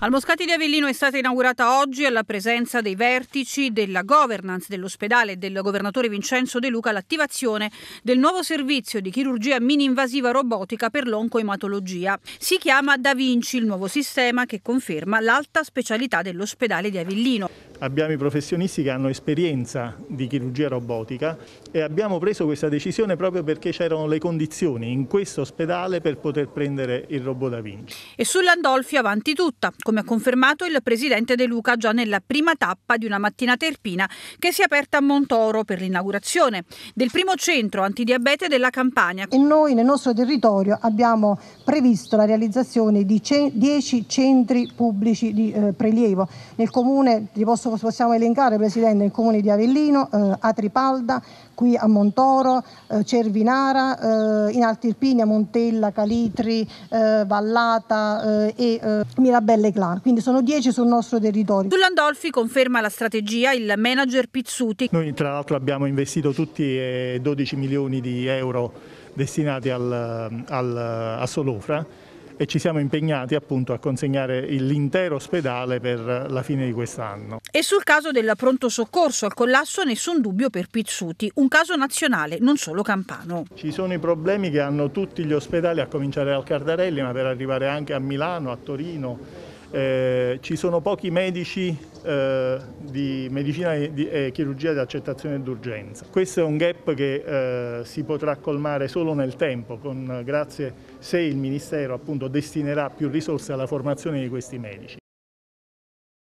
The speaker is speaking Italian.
Al Moscati di Avellino è stata inaugurata oggi alla presenza dei vertici della governance dell'ospedale e del governatore Vincenzo De Luca l'attivazione del nuovo servizio di chirurgia mini-invasiva robotica per l'oncoematologia. Si chiama Da Vinci, il nuovo sistema che conferma l'alta specialità dell'ospedale di Avellino abbiamo i professionisti che hanno esperienza di chirurgia robotica e abbiamo preso questa decisione proprio perché c'erano le condizioni in questo ospedale per poter prendere il robot da Vinci. E sull'Andolfi avanti tutta, come ha confermato il presidente De Luca già nella prima tappa di una mattina terpina che si è aperta a Montoro per l'inaugurazione del primo centro antidiabete della Campania. E noi nel nostro territorio abbiamo previsto la realizzazione di 10 centri pubblici di eh, prelievo. Nel comune, ti posso possiamo elencare, Presidente, il comune di Avellino, eh, Atripalda, qui a Montoro, eh, Cervinara, eh, in Altirpinia, Montella, Calitri, eh, Vallata eh, e eh, Mirabelle Clan. Quindi sono dieci sul nostro territorio. Tullandolfi conferma la strategia il manager Pizzuti. Noi tra l'altro abbiamo investito tutti 12 milioni di euro destinati al, al, a Solofra e ci siamo impegnati appunto a consegnare l'intero ospedale per la fine di quest'anno. E sul caso del pronto soccorso al collasso nessun dubbio per Pizzuti, un caso nazionale, non solo campano. Ci sono i problemi che hanno tutti gli ospedali a cominciare dal Cardarelli ma per arrivare anche a Milano, a Torino eh, ci sono pochi medici eh, di medicina e, di, e chirurgia di accettazione d'urgenza. Questo è un gap che eh, si potrà colmare solo nel tempo, con, grazie se il Ministero appunto, destinerà più risorse alla formazione di questi medici.